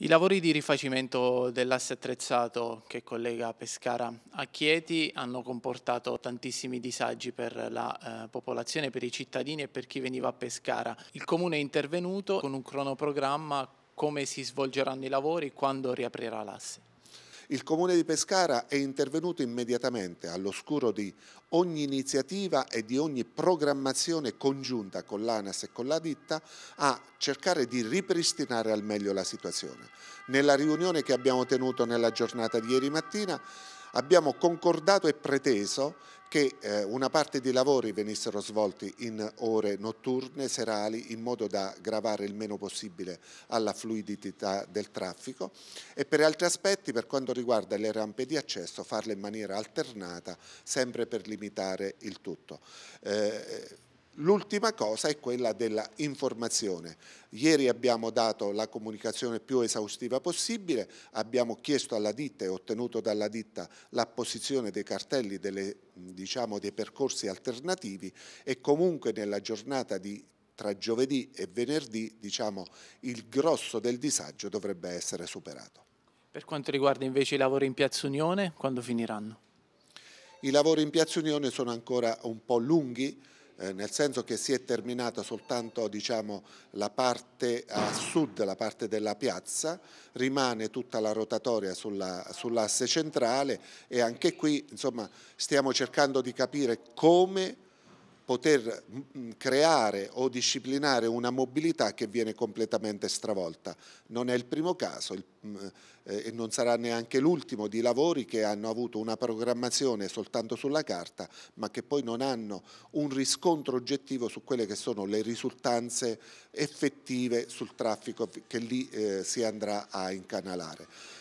I lavori di rifacimento dell'asse attrezzato che collega Pescara a Chieti hanno comportato tantissimi disagi per la eh, popolazione, per i cittadini e per chi veniva a Pescara. Il Comune è intervenuto con un cronoprogramma come si svolgeranno i lavori, quando riaprirà l'asse. Il Comune di Pescara è intervenuto immediatamente all'oscuro di ogni iniziativa e di ogni programmazione congiunta con l'ANAS e con la ditta a cercare di ripristinare al meglio la situazione. Nella riunione che abbiamo tenuto nella giornata di ieri mattina abbiamo concordato e preteso che eh, una parte dei lavori venissero svolti in ore notturne, serali, in modo da gravare il meno possibile alla fluidità del traffico e per altri aspetti, per quanto riguarda le rampe di accesso, farle in maniera alternata, sempre per limitare il tutto. Eh, L'ultima cosa è quella della informazione. Ieri abbiamo dato la comunicazione più esaustiva possibile, abbiamo chiesto alla ditta e ottenuto dalla ditta l'apposizione dei cartelli delle, diciamo, dei percorsi alternativi e comunque nella giornata di tra giovedì e venerdì diciamo, il grosso del disagio dovrebbe essere superato. Per quanto riguarda invece i lavori in Piazza Unione, quando finiranno? I lavori in Piazza Unione sono ancora un po' lunghi, eh, nel senso che si è terminata soltanto diciamo, la parte a sud, la parte della piazza, rimane tutta la rotatoria sull'asse sull centrale e anche qui insomma, stiamo cercando di capire come poter mm, mm, creare o disciplinare una mobilità che viene completamente stravolta. Non è il primo caso mm, eh, e non sarà neanche l'ultimo di lavori che hanno avuto una programmazione soltanto sulla carta ma che poi non hanno un riscontro oggettivo su quelle che sono le risultanze effettive sul traffico che lì eh, si andrà a incanalare.